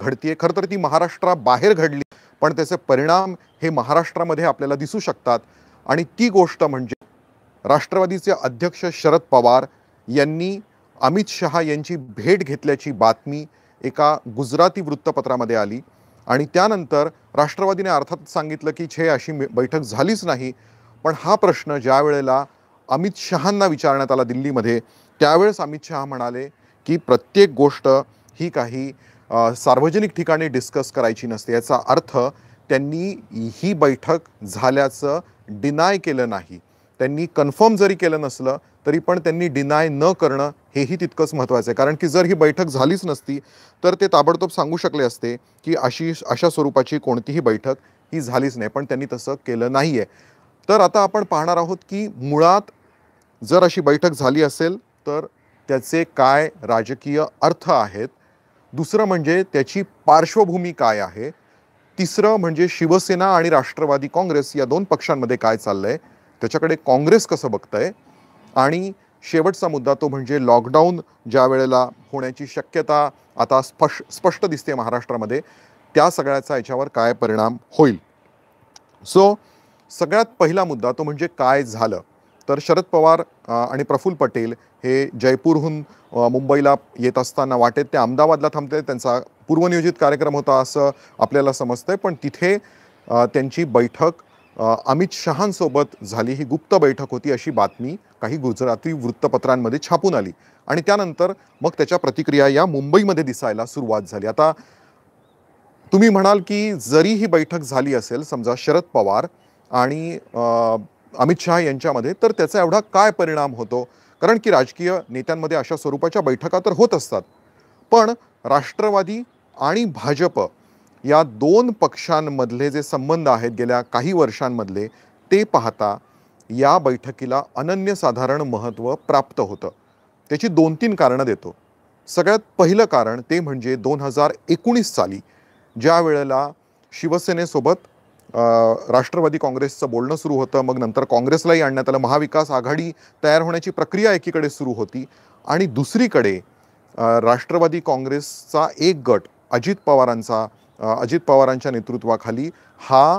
घडतीये खरं तर ती महाराष्ट्राबाहेर घडली पण त्याचे परिणाम हे महाराष्ट्रामध्ये आपल्याला दिसू शकतात आणि ती गोष्ट म्हणजे राष्ट्रवादीचे अध्यक्ष शरद पवार यांनी अमित शहा यांची भेट घेतल्याची बातमी एका गुजराती वृत्तपत्रामध्ये आली आणि त्यानंतर राष्ट्रवादीने अर्थात सांगितलं की छे अशी बैठक झालीच नाही पण हा प्रश्न ज्या वेळेला अमित शहांना विचारण्यात आला दिल्लीमध्ये त्यावेळेस अमित शहा म्हणाले की प्रत्येक गोष्ट ही काही सार्वजनिक ठिकाणी डिस्कस करायची नसते याचा अर्थ त्यांनी ही बैठक झाल्याचं डिनाय केलं नाही त्यांनी कन्फर्म जरी केलं नसलं तरी पण त्यांनी डिनाय न करणं हेही तितकंच महत्त्वाचं आहे कारण की जर ही बैठक झालीच नसती तर ते ताबडतोब सांगू शकले असते की अशी अशा स्वरूपाची कोणतीही बैठक ही झालीच नाही पण त्यांनी तसं केलं नाही आहे तर आता आपण पाहणार आहोत की मुळात जर अशी बैठक झाली असेल तर त्याचे काय राजकीय अर्थ आहेत दुसरं म्हणजे त्याची पार्श्वभूमी काय आहे तिसरं म्हणजे शिवसेना आणि राष्ट्रवादी काँग्रेस या दोन पक्षांमध्ये काय चाललंय त्याच्याकडे काँग्रेस कसं बघतंय आणि शेवटचा मुद्दा तो म्हणजे लॉकडाऊन ज्या वेळेला होण्याची शक्यता आता स्पश स्पष्ट दिसते महाराष्ट्रामध्ये त्या सगळ्याचा याच्यावर काय परिणाम होईल सो सगळ्यात पहिला मुद्दा तो म्हणजे काय झालं तर शरद पवार आणि प्रफुल्ल पटेल हे जयपूरहून मुंबईला येत असताना वाटेत ते अहमदाबादला थांबते त्यांचा पूर्वनियोजित कार्यक्रम होता असं आपल्याला समजतंय पण तिथे त्यांची बैठक अमित शहांसोबत झाली ही गुप्त बैठक होती अशी बातमी काही गुजराती वृत्तपत्रांमध्ये छापून आली आणि त्यानंतर मग त्याच्या प्रतिक्रिया या मुंबईमध्ये दिसायला सुरुवात झाली आता तुम्ही म्हणाल की जरी ही बैठक झाली असेल समजा शरद पवार आणि अमित शहा यांच्यामध्ये तर त्याचा एवढा काय परिणाम होतो कारण की राजकीय नेत्यांमध्ये अशा स्वरूपाच्या बैठका तर होत असतात पण राष्ट्रवादी आणि भाजप या दोन पक्षांमधले जे संबंध आहेत गेल्या काही वर्षांमधले ते पाहता या बैठकीला अनन्यसाधारण महत्त्व प्राप्त होतं त्याची दोन तीन कारणं देतो सगळ्यात पहिलं कारण ते म्हणजे दोन हजार एकोणीस साली ज्या वेळेला शिवसेनेसोबत राष्ट्रवादी काँग्रेसचं बोलणं सुरू होतं मग नंतर काँग्रेसलाही आणण्यात आलं महाविकास आघाडी तयार होण्याची प्रक्रिया एकीकडे सुरू होती आणि दुसरीकडे राष्ट्रवादी काँग्रेसचा एक गट अजित पवारांचा अजित पवारांच्या नेतृत्वाखाली हा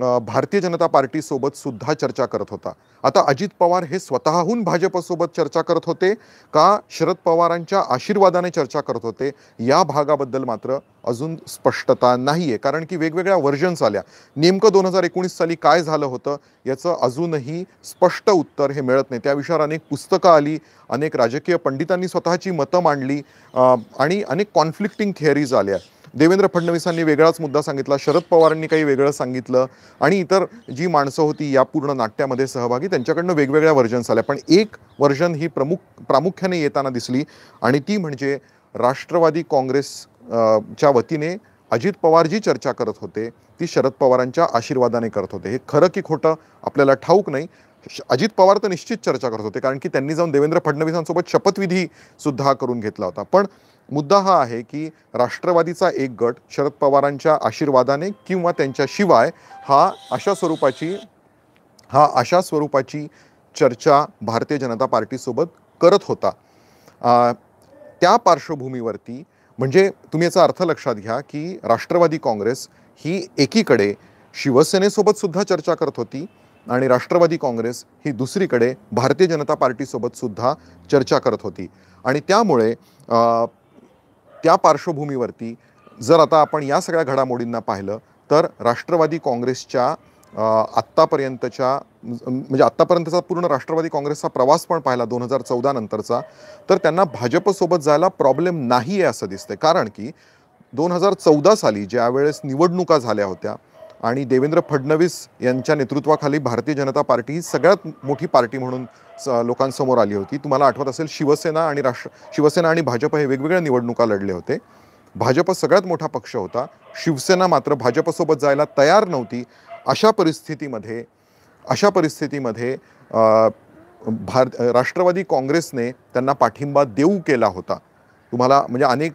भारतीय जनता पार्टीसोबत सुद्धा चर्चा करत होता आता अजित पवार हे स्वतःहून भाजपसोबत चर्चा करत होते का शरद पवारांच्या आशीर्वादाने चर्चा करत होते या भागाबद्दल मात्र अजून स्पष्टता नाही आहे कारण की वेगवेगळ्या व्हर्जन्स आल्या नेमकं दोन हजार एकोणीस साली काय झालं होतं याचं अजूनही स्पष्ट उत्तर हे मिळत नाही त्याविषयावर अनेक पुस्तकं आली अनेक राजकीय पंडितांनी स्वतःची मतं मांडली आणि अनेक कॉन्फ्लिक्टिंग थिअरीज आल्या देवेंद्र फडणवीसांनी वेगळाच मुद्दा सांगितला शरद पवारांनी काही वेगळं सांगितलं आणि इतर जी माणसं होती या पूर्ण नाट्यामध्ये सहभागी त्यांच्याकडनं वेगवेगळ्या व्हर्जन्स आल्या पण एक व्हर्जन ही प्रमुख प्रामुख्याने येताना दिसली आणि ती म्हणजे राष्ट्रवादी काँग्रेसच्या वतीने अजित पवार जी चर्चा करत होते ती शरद पवारांच्या आशीर्वादाने करत होते हे खरं की खोटं आपल्याला ठाऊक नाही अजित पवार तर निश्चित चर्चा करत होते कारण की त्यांनी जाऊन देवेंद्र फडणवीसांसोबत शपथविधी सुद्धा करून घेतला होता पण मुद्दा हा आहे की राष्ट्रवादीचा एक गट शरद पवारांच्या आशीर्वादाने किंवा त्यांच्याशिवाय हा अशा स्वरूपाची हा अशा स्वरूपाची चर्चा भारतीय जनता पार्टीसोबत करत होता आ, त्या पार्श्वभूमीवरती म्हणजे तुम्ही याचा अर्थ लक्षात घ्या की राष्ट्रवादी काँग्रेस ही एकीकडे शिवसेनेसोबतसुद्धा सुद्धा चर्चा करत होती आणि राष्ट्रवादी काँग्रेस ही दुसरीकडे भारतीय जनता पार्टीसोबतसुद्धा सुद्धा चर्चा करत होती आणि त्यामुळे त्या पार्श्वभूमीवरती जर आता आपण या सगळ्या घडामोडींना पाहिलं तर राष्ट्रवादी काँग्रेसच्या आत्तापर्यंतच्या म्हणजे आत्तापर्यंतचा पूर्ण राष्ट्रवादी काँग्रेसचा प्रवास पण पाहिला दोन हजार चौदा नंतरचा तर त्यांना भाजपसोबत जायला प्रॉब्लेम नाही आहे असं दिसतंय कारण की दोन हजार चौदा साली ज्यावेळेस निवडणुका झाल्या होत्या आणि देवेंद्र फडणवीस यांच्या नेतृत्वाखाली भारतीय जनता पार्टी ही सगळ्यात मोठी पार्टी म्हणून लोकांसमोर आली होती तुम्हाला आठवत असेल शिवसेना आणि राष्ट्र शिवसेना आणि भाजप हे वेगवेगळ्या निवडणुका लढले होते भाजप सगळ्यात मोठा पक्ष होता शिवसेना मात्र भाजपसोबत जायला तयार नव्हती अशा परिस्थितीमध्ये अशा परिस्थितीमध्ये भार राष्ट्रवादी काँग्रेसने त्यांना पाठिंबा देऊ केला होता तुम्हाला म्हणजे अनेक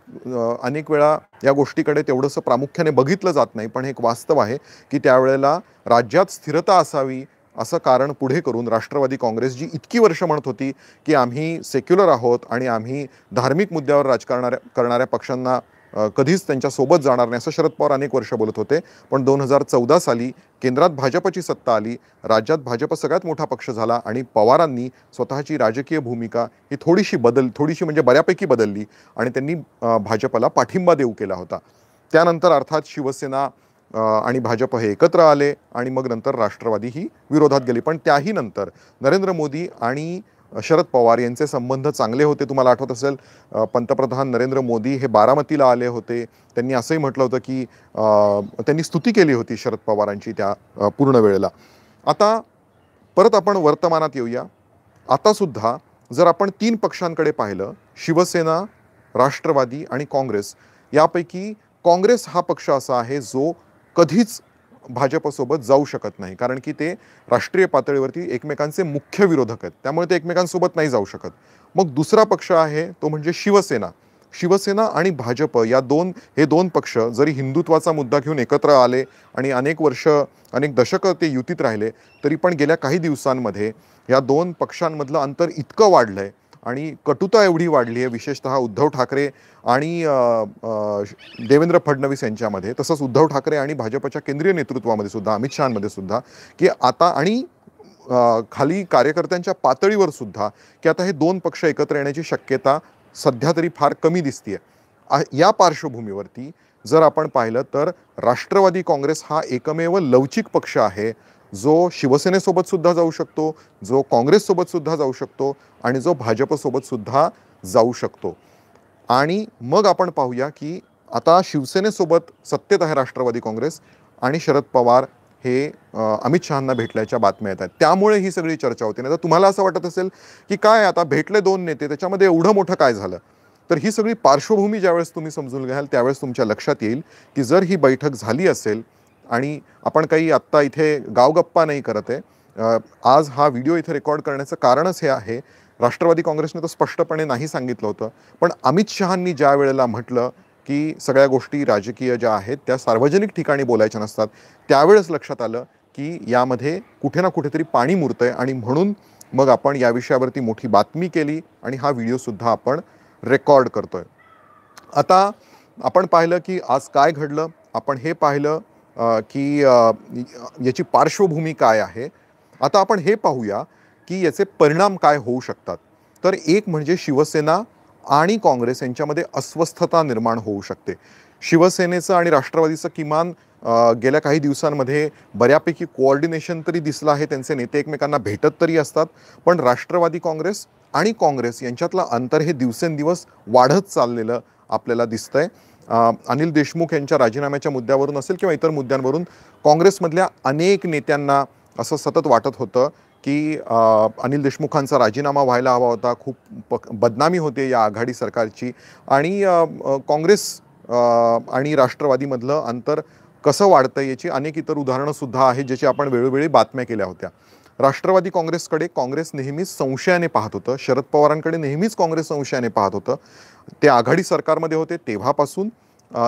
अनेक वेळा या गोष्टीकडे तेवढंसं प्रामुख्याने बघितलं जात नाही पण एक वास्तव आहे की त्यावेळेला राज्यात स्थिरता असावी असं कारण पुढे करून राष्ट्रवादी काँग्रेस जी इतकी वर्ष म्हणत होती की आम्ही सेक्युलर आहोत आणि आम्ही धार्मिक मुद्द्यावर राजकारणाऱ्या करणाऱ्या पक्षांना कधीच त्यांच्यासोबत जाणार नाही असं शरद पवार अनेक वर्ष बोलत होते पण दोन हजार चौदा साली केंद्रात भाजपची सत्ता आली राज्यात भाजप सगळ्यात मोठा पक्ष झाला आणि पवारांनी स्वतःची राजकीय भूमिका ही थोडीशी बदल थोडीशी म्हणजे बऱ्यापैकी बदलली आणि त्यांनी भाजपला पाठिंबा देऊ केला होता त्यानंतर अर्थात शिवसेना आणि भाजप हे एकत्र आले आणि मग नंतर राष्ट्रवादी ही विरोधात गेली पण त्याही नंतर नरेंद्र मोदी आणि शरद पवार यांचे संबंध चांगले होते तुम्हाला आठवत असेल पंतप्रधान नरेंद्र मोदी हे बारामतीला आले होते त्यांनी असंही म्हटलं होतं की त्यांनी स्तुती केली होती शरद पवारांची त्या पूर्ण वेळेला आता परत आपण वर्तमानात येऊया आतासुद्धा जर आपण तीन पक्षांकडे पाहिलं शिवसेना राष्ट्रवादी आणि काँग्रेस यापैकी काँग्रेस हा पक्ष असा आहे जो कधीच भाजपसोबत जाऊ शकत नाही कारण की ते राष्ट्रीय पातळीवरती एकमेकांचे मुख्य विरोधक आहेत त्यामुळे ते एकमेकांसोबत नाही जाऊ शकत मग दुसरा पक्ष आहे तो म्हणजे शिवसेना शिवसेना आणि भाजप या दोन हे दोन पक्ष जरी हिंदुत्वाचा मुद्दा घेऊन एकत्र आले आणि अनेक वर्ष अनेक दशकं ते युतीत राहिले तरी पण गेल्या काही दिवसांमध्ये या दोन पक्षांमधलं अंतर इतकं वाढलं आहे आणि कटुता एवढी वाढली आहे विशेषतः उद्धव ठाकरे आणि देवेंद्र फडणवीस यांच्यामध्ये तसंच उद्धव ठाकरे आणि भाजपच्या केंद्रीय नेतृत्वामध्ये सुद्धा अमित शहामध्ये सुद्धा की आता आणि खाली कार्यकर्त्यांच्या पातळीवर सुद्धा की आता हे दोन पक्ष एकत्र येण्याची शक्यता सध्या तरी फार कमी दिसते या पार्श्वभूमीवरती जर आपण पाहिलं तर राष्ट्रवादी काँग्रेस हा एकमेव लवचिक पक्ष आहे जो शिवसेनेसोबत सुद्धा जाऊ शकतो जो काँग्रेससोबत सुद्धा जाऊ शकतो आणि जो भाजपसोबत सुद्धा जाऊ शकतो आणि मग आपण पाहूया की आता शिवसेनेसोबत सत्तेत आहे राष्ट्रवादी काँग्रेस आणि शरद पवार हे अमित शहांना भेटल्याच्या बातम्या येत आहेत त्यामुळे ही सगळी चर्चा होते नाही तर तुम्हाला असं वाटत असेल की काय आता भेटले दोन नेते त्याच्यामध्ये एवढं मोठं काय झालं तर ही सगळी पार्श्वभूमी ज्यावेळेस तुम्ही समजून घ्याल त्यावेळेस तुमच्या लक्षात येईल की जर ही बैठक झाली असेल आणि आपण काही आत्ता इथे गावगप्पा नाही करत आहे आज हा व्हिडिओ इथे रेकॉर्ड करण्याचं कारणच हे आहे राष्ट्रवादी काँग्रेसने तर स्पष्टपणे नाही सांगितलं होतं पण अमित शहानी ज्या वेळेला म्हटलं की सगळ्या गोष्टी राजकीय ज्या आहेत त्या सार्वजनिक ठिकाणी बोलायच्या नसतात त्यावेळेस लक्षात आलं की यामध्ये कुठे ना कुठेतरी पाणी मुरतं आहे आणि म्हणून मग आपण या विषयावरती मोठी बातमी केली आणि हा व्हिडिओसुद्धा आपण रेकॉर्ड करतोय आता आपण पाहिलं की आज काय घडलं आपण हे पाहिलं की याची पार्श्वभूमी काय आहे आता आपण हे पाहूया की याचे परिणाम काय होऊ शकतात तर एक म्हणजे शिवसेना आणि काँग्रेस यांच्यामध्ये अस्वस्थता निर्माण होऊ शकते शिवसेनेचं आणि राष्ट्रवादीचं किमान गेल्या काही दिवसांमध्ये बऱ्यापैकी कोऑर्डिनेशन तरी दिसलं आहे त्यांचे नेते एकमेकांना भेटत तरी असतात पण राष्ट्रवादी काँग्रेस आणि काँग्रेस यांच्यातलं अंतर हे दिवसेंदिवस वाढत चाललेलं आपल्याला दिसतंय अनिल देशमुख यांच्या राजीनाम्याच्या मुद्द्यावरून असेल किंवा इतर मुद्द्यांवरून काँग्रेसमधल्या अनेक नेत्यांना असं सतत वाटत होतं की अनिल देशमुखांचा राजीनामा व्हायला हवा होता खूप प बदनामी होते या आघाडी सरकारची आणि काँग्रेस आणि राष्ट्रवादीमधलं अंतर कसं वाढतं याची अनेक इतर उदाहरणंसुद्धा आहेत ज्याची आपण वेळोवेळी बातम्या केल्या होत्या राष्ट्रवादी काँग्रेसकडे काँग्रेस नेहमीच संशयाने पाहत होतं शरद पवारांकडे नेहमीच काँग्रेस संशयाने पाहत होतं ते आघाडी सरकारमध्ये होते तेव्हापासून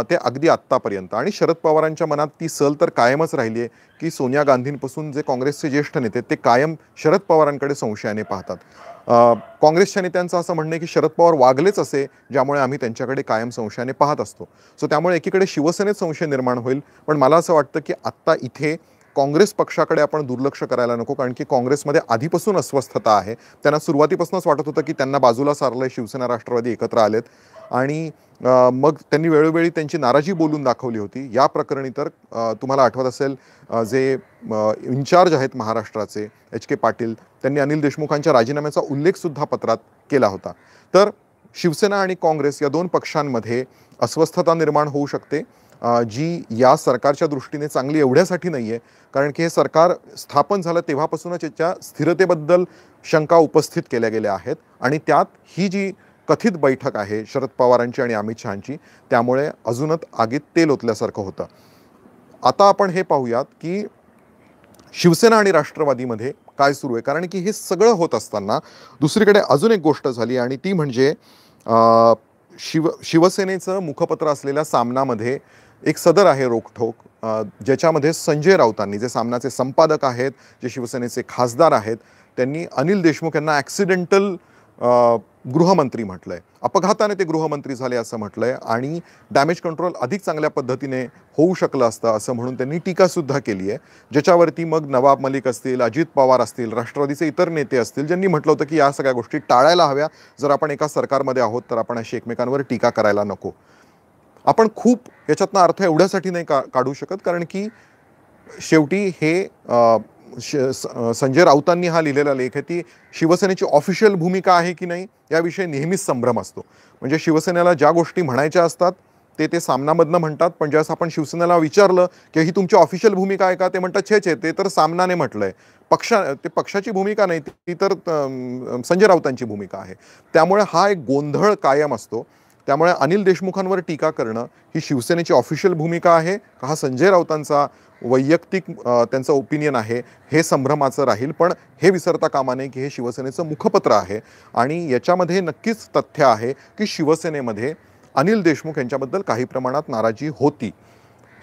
ते अगदी आत्तापर्यंत आणि शरद पवारांच्या मनात ती सल तर कायमच राहिली आहे की सोनिया गांधींपासून जे काँग्रेसचे ज्येष्ठ नेते ते कायम शरद पवारांकडे संशयाने पाहतात काँग्रेसच्या नेत्यांचं असं म्हणणं आहे की शरद पवार वागलेच असे ज्यामुळे आम्ही त्यांच्याकडे कायम संशयाने पाहत असतो सो त्यामुळे एकीकडे शिवसेनेत संशय निर्माण होईल पण मला असं वाटतं की आत्ता इथे काँग्रेस पक्षाकडे आपण दुर्लक्ष करायला नको कारण की काँग्रेसमध्ये आधीपासून अस्वस्थता आहे त्यांना सुरुवातीपासूनच वाटत होतं की त्यांना बाजूला सारलं शिवसेना राष्ट्रवादी एकत्र आलेत आणि मग त्यांनी वेळोवेळी त्यांची नाराजी बोलून दाखवली होती या प्रकरणी तर तुम्हाला आठवत असेल जे इन्चार्ज आहेत महाराष्ट्राचे एच के पाटील त्यांनी अनिल देशमुखांच्या राजीनाम्याचा उल्लेखसुद्धा पत्रात केला होता तर शिवसेना आणि काँग्रेस या दोन पक्षांमध्ये अस्वस्थता निर्माण होऊ शकते जी या सरकारच्या दृष्टीने चांगली एवढ्यासाठी नाही आहे कारण की हे सरकार स्थापन झालं तेव्हापासूनच याच्या स्थिरतेबद्दल शंका उपस्थित केल्या गेल्या आहेत आणि त्यात ही जी कथित बैठक आहे शरद पवारांची आणि अमित शहाची त्यामुळे अजूनच आगीत तेल ओतल्यासारखं होतं आता आपण हे पाहूयात की शिवसेना आणि राष्ट्रवादीमध्ये काय सुरू आहे कारण की हे सगळं होत असताना दुसरीकडे अजून एक गोष्ट झाली आणि ती म्हणजे शिव शिवसेनेचं मुखपत्र असलेल्या सामनामध्ये एक सदर आहे रोखोक ज्याच्यामध्ये संजय राऊतांनी जे सामनाचे संपादक आहेत जे शिवसेनेचे खासदार आहेत त्यांनी अनिल देशमुख यांना ॲक्सिडेंटल गृहमंत्री म्हटलं आहे अपघाताने ते गृहमंत्री झाले असं म्हटलं आहे आणि डॅमेज कंट्रोल अधिक चांगल्या पद्धतीने होऊ शकलं असतं असं म्हणून त्यांनी टीकासुद्धा केली आहे ज्याच्यावरती मग नवाब मलिक असतील अजित पवार असतील राष्ट्रवादीचे इतर नेते असतील ज्यांनी म्हटलं होतं की या सगळ्या गोष्टी टाळायला हव्या जर आपण एका सरकारमध्ये आहोत तर आपण अशी एकमेकांवर टीका करायला नको आपण खूप याच्यातनं अर्थ एवढ्यासाठी नाही का काढू शकत कारण की शेवटी हे संजय राऊतांनी हा लिहिलेला लेख आहे ती शिवसेनेची ऑफिशियल भूमिका आहे की नाही याविषयी नेहमीच संभ्रम असतो म्हणजे शिवसेनेला ज्या गोष्टी म्हणायच्या असतात ते ते सामनामधनं म्हणतात पण ज्यास आपण शिवसेनेला विचारलं की ही तुमची ऑफिशियल भूमिका आहे का ते म्हणतात छे छे ते तर सामनाने म्हटलंय पक्षा ते पक्षाची भूमिका नाही ती तर संजय राऊतांची भूमिका आहे त्यामुळे हा एक गोंधळ कायम असतो त्यामुळे अनिल देशमुखांवर टीका करणं ही शिवसेनेची ऑफिशियल भूमिका आहे का हा संजय राऊतांचा वैयक्तिक त्यांचं ओपिनियन आहे हे संभ्रमाचं राहील पण हे विसरता कामा नये की हे शिवसेनेचं मुखपत्र आहे आणि याच्यामध्ये नक्कीच तथ्य आहे की शिवसेनेमध्ये अनिल देशमुख यांच्याबद्दल काही प्रमाणात नाराजी होती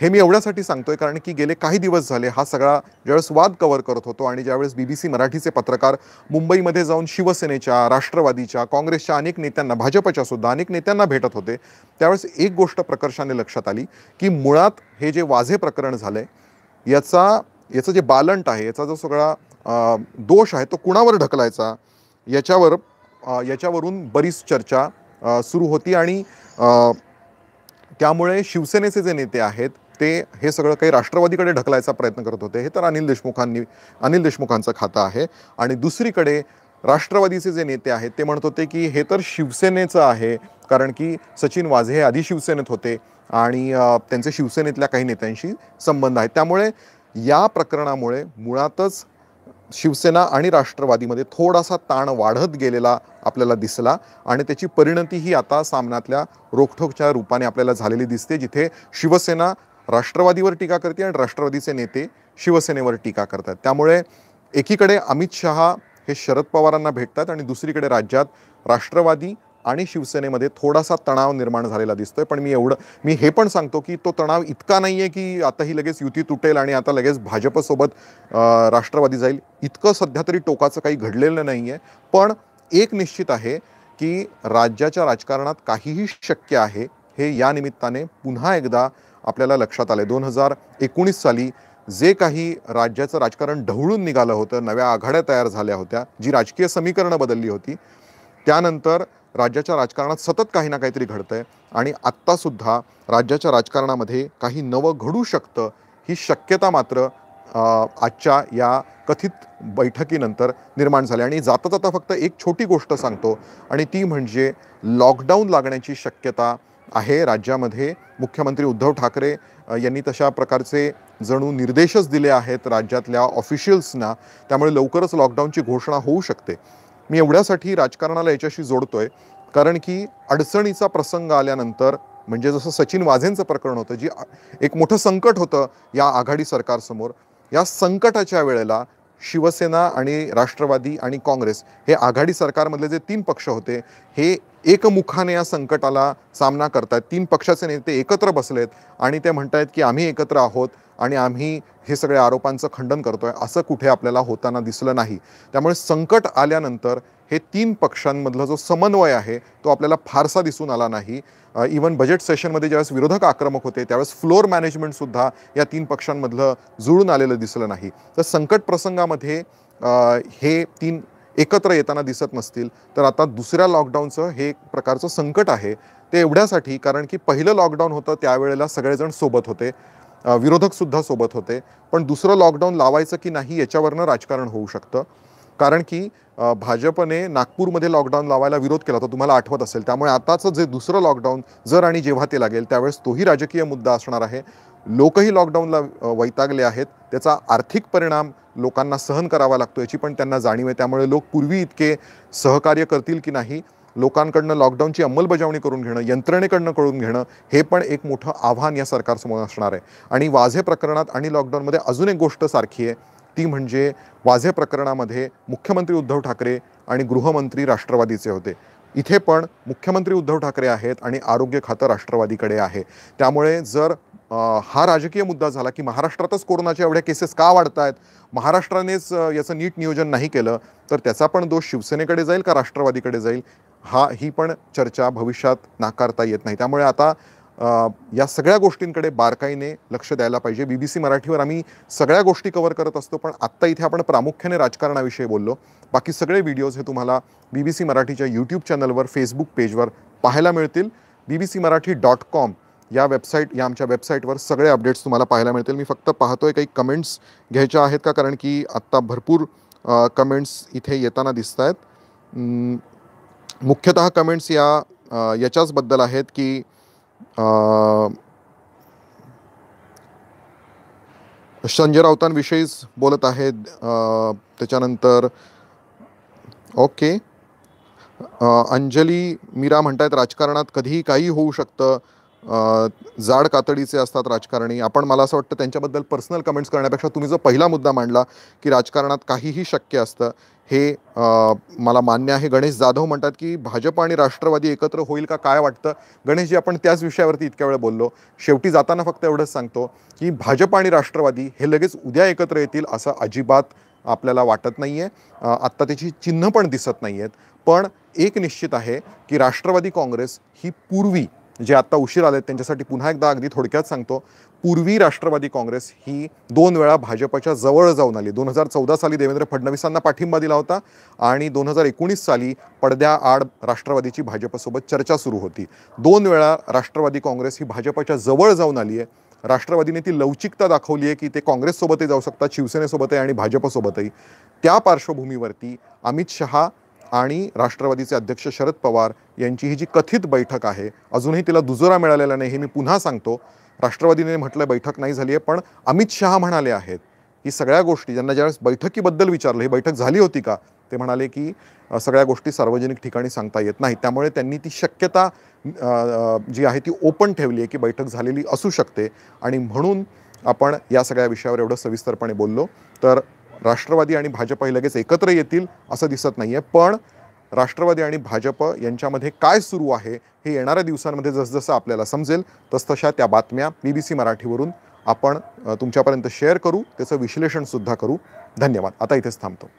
हे मी एवढ्यासाठी सांगतोय कारण की गेले काही दिवस झाले हा सगळा ज्यावेळेस वाद कव्हर करत होतो आणि ज्यावेळेस बी बी सी मराठीचे पत्रकार मुंबईमध्ये जाऊन शिवसेनेच्या राष्ट्रवादीच्या काँग्रेसच्या अनेक नेत्यांना भाजपच्या सुद्धा अनेक नेत्यांना भेटत होते त्यावेळेस एक गोष्ट प्रकर्षाने लक्षात आली की मुळात हे जे वाझे प्रकरण झालं आहे याचा याचं जे बालंट आहे याचा जो सगळा दोष आहे तो कुणावर ढकलायचा याच्यावर याच्यावरून बरीच चर्चा सुरू होती आणि त्यामुळे शिवसेनेचे जे नेते आहेत ते हे सगळं काही राष्ट्रवादीकडे ढकलायचा प्रयत्न करत होते हे तर अनिल देशमुखांनी अनिल देशमुखांचं खातं आहे आणि दुसरीकडे राष्ट्रवादीचे जे नेते आहेत ते म्हणत होते की हे तर शिवसेनेचं आहे कारण की सचिन वाझे हे आधी शिवसेनेत होते आणि त्यांचे शिवसेनेतल्या काही नेत्यांशी संबंध आहेत त्यामुळे या प्रकरणामुळे मुळातच शिवसेना आणि राष्ट्रवादीमध्ये थोडासा ताण वाढत गेलेला आपल्याला दिसला आणि त्याची परिणती ही आता सामन्यातल्या रोखोकच्या रूपाने आपल्याला झालेली दिसते जिथे शिवसेना राष्ट्रवादीवर टीका करते आणि राष्ट्रवादीचे नेते शिवसेनेवर टीका करतात त्यामुळे एकीकडे अमित शहा हे शरद पवारांना भेटतात आणि दुसरीकडे राज्यात राष्ट्रवादी आणि शिवसेनेमध्ये थोडासा तणाव निर्माण झालेला दिसतोय पण मी एवढं मी हे पण सांगतो की तो तणाव इतका नाही आहे की आता लगेच युती तुटेल आणि आता लगेच भाजपसोबत राष्ट्रवादी जाईल इतकं सध्या तरी टोकाचं काही घडलेलं नाही आहे पण एक निश्चित आहे की राज्याच्या राजकारणात काहीही शक्य आहे हे या निमित्ताने पुन्हा एकदा आपल्याला लक्षात आले दोन हजार एकोणीस साली जे काही राज्याचं राजकारण ढवळून निघालं होतं नव्या आघाड्या तयार झाल्या होत्या जी राजकीय समीकरणं बदलली होती त्यानंतर राज्याच्या राजकारणात सतत काही ना काहीतरी घडतं आहे आणि आत्तासुद्धा राज्याच्या राजकारणामध्ये काही नवं घडू शकतं ही शक्यता मात्र आजच्या या कथित बैठकीनंतर निर्माण झाली आणि जाता जाता फक्त एक छोटी गोष्ट सांगतो आणि ती म्हणजे लॉकडाऊन लागण्याची शक्यता आहे राज्यामध्ये मुख्यमंत्री उद्धव ठाकरे यांनी तशा प्रकारचे जणू निर्देशच दिले आहेत राज्यातल्या ऑफिशियल्सना त्यामुळे लवकरच लॉकडाऊनची घोषणा होऊ शकते मी एवढ्यासाठी राजकारणाला याच्याशी जोडतोय कारण की अडचणीचा प्रसंग आल्यानंतर म्हणजे जसं सचिन वाझेंचं प्रकरण होतं जी एक मोठं संकट होतं या आघाडी सरकारसमोर या संकटाच्या वेळेला शिवसेना आणि राष्ट्रवादी आणि काँग्रेस हे आघाडी सरकारमधले जे तीन पक्ष होते हे एकमुखाने या संकटाला सामना करतायत तीन पक्षाचे नेते एकत्र बसलेत आणि ते म्हणतायत की आम्ही एकत्र आहोत आणि आम्ही हे सगळ्या आरोपांचं खंडन करतोय असं कुठे आपल्याला होताना दिसलं नाही त्यामुळे संकट आल्यानंतर हे तीन पक्षांमधला जो समन्वय आहे तो आपल्याला फारसा दिसून आला नाही इवन बजेट सेशनमध्ये ज्यावेळेस विरोधक आक्रमक होते त्यावेळेस फ्लोअर मॅनेजमेंटसुद्धा या तीन पक्षांमधलं जुळून आलेलं दिसलं नाही तर संकट प्रसंगामध्ये हे तीन एकत्र येताना दिसत नसतील तर आता दुसऱ्या लॉकडाऊनचं हे एक प्रकारचं संकट आहे ते एवढ्यासाठी कारण की पहिलं लॉकडाऊन होतं त्यावेळेला सगळेजण सोबत होते विरोधकसुद्धा सोबत होते पण दुसरं लॉकडाऊन लावायचं की नाही याच्यावरनं राजकारण होऊ शकतं कारण की भाजपने नागपूरमध्ये लॉकडाऊन लावायला विरोध केला होता तुम्हाला आठवत असेल त्यामुळे आताचं जे दुसरं लॉकडाऊन जर आणि जेव्हा ते लागेल त्यावेळेस तोही राजकीय मुद्दा असणार आहे लोकही लॉकडाऊनला वैतागले आहेत त्याचा आर्थिक परिणाम लोकांना सहन करावा लागतो याची पण त्यांना जाणीव आहे त्यामुळे लोक पूर्वी इतके सहकार्य करतील की नाही लोकांकडनं लॉकडाऊनची अंमलबजावणी करून घेणं यंत्रणेकडनं करून घेणं हे पण एक मोठं आव्हान या सरकारसमोर असणार आहे आणि वाझे प्रकरणात आणि लॉकडाऊनमध्ये अजून एक गोष्ट सारखी आहे ती म्हणजे वाझे प्रकरणामध्ये मुख्यमंत्री उद्धव ठाकरे आणि गृहमंत्री राष्ट्रवादीचे होते इथे पण मुख्यमंत्री उद्धव ठाकरे आहेत आणि आरोग्य खातं राष्ट्रवादीकडे आहे त्यामुळे जर हा राजकीय मुद्दा झाला की महाराष्ट्रातच कोरोनाच्या एवढ्या केसेस का वाढत आहेत महाराष्ट्रानेच याचं नीट नियोजन नाही केलं तर त्याचा पण दोष शिवसेनेकडे जाईल का राष्ट्रवादीकडे जाईल हा ही पण चर्चा भविष्यात नाकारता येत नाही त्यामुळे आता या सगळ्या गोष्टींकडे बारकाईने लक्ष द्यायला पाहिजे बी बी सी मराठीवर आम्ही सगळ्या गोष्टी कव्हर करत असतो पण आत्ता इथे आपण प्रामुख्याने राजकारणाविषयी बोललो बाकी सगळे व्हिडिओज हे तुम्हाला बी बी सी मराठीच्या यूट्यूब चॅनलवर फेसबुक पेजवर पाहायला मिळतील B B C Marathi dot com या वेबसाईट या आमच्या वेबसाईटवर सगळे अपडेट्स तुम्हाला पाहायला मिळतील मी फक्त पाहतोय काही कमेंट्स घ्यायच्या आहेत का कारण की आत्ता भरपूर कमेंट्स इथे येताना दिसत आहेत मुख्यतः कमेंट्स या याच्याचबद्दल आहेत की संजय राऊतांविषयीच बोलत आहेत त्याच्यानंतर ओके अंजली मीरा म्हणतायत राजकारणात कधीही काही होऊ शकतं जाड कातडीचे असतात राजकारणी आपण मला असं वाटतं त्यांच्याबद्दल पर्सनल कमेंट्स करण्यापेक्षा तुम्ही जो पहिला मुद्दा मांडला की राजकारणात काहीही शक्य असतं हे मला मान्य आहे गणेश जाधव म्हणतात की भाजप आणि राष्ट्रवादी एकत्र होईल का काय वाटतं गणेशजी आपण त्याच विषयावरती इतक्या वेळ बोललो शेवटी जाताना फक्त एवढंच सांगतो की भाजप आणि राष्ट्रवादी हे लगेच उद्या एकत्र येतील असं अजिबात आपल्याला वाटत नाही आहे आत्ता त्याची चिन्ह पण दिसत नाही आहेत पण एक निश्चित आहे की राष्ट्रवादी काँग्रेस ही पूर्वी जे आत्ता उशीर आले त्यांच्यासाठी पुन्हा एकदा अगदी थोडक्यात सांगतो पूर्वी राष्ट्रवादी काँग्रेस ही दोन वेळा भाजपच्या जवळ जाऊन आली दोन हजार चौदा साली देवेंद्र फडणवीसांना पाठिंबा दिला होता आणि दोन हजार एकोणीस साली पडद्याआड राष्ट्रवादीची भाजपसोबत चर्चा सुरू होती दोन वेळा राष्ट्रवादी काँग्रेस ही भाजपच्या जवळ जाऊन आली आहे राष्ट्रवादीने ती लवचिकता दाखवली आहे की ते काँग्रेससोबतही जाऊ शकतात शिवसेनेसोबतही आणि भाजपसोबतही त्या पार्श्वभूमीवरती अमित शहा आणि राष्ट्रवादीचे अध्यक्ष शरद पवार यांची ही जी कथित बैठक आहे अजूनही तिला दुजोरा मिळालेला नाही हे मी पुन्हा सांगतो राष्ट्रवादीने म्हटलं बैठक नाही झाली आहे पण अमित शहा म्हणाले आहेत की सगळ्या गोष्टी ज्यांना ज्यावेळेस बैठकीबद्दल विचारलं ही बैठक झाली होती का ते म्हणाले की सगळ्या गोष्टी सार्वजनिक ठिकाणी सांगता येत नाही त्यामुळे त्यांनी ती शक्यता जी आहे ती ओपन ठेवली आहे की बैठक झालेली असू शकते आणि म्हणून आपण या सगळ्या विषयावर एवढं सविस्तरपणे बोललो तर राष्ट्रवादी आणि भाजप हे लगेच एकत्र येतील असं दिसत नाही आहे पण राष्ट्रवादी आणि भाजप यांच्यामध्ये काय सुरू आहे हे येणाऱ्या दिवसांमध्ये जसजसं आपल्याला समजेल तसतशा त्या बातम्या बी बी सी मराठीवरून आपण तुमच्यापर्यंत शेअर करू त्याचं विश्लेषणसुद्धा करू धन्यवाद आता इथेच थांबतो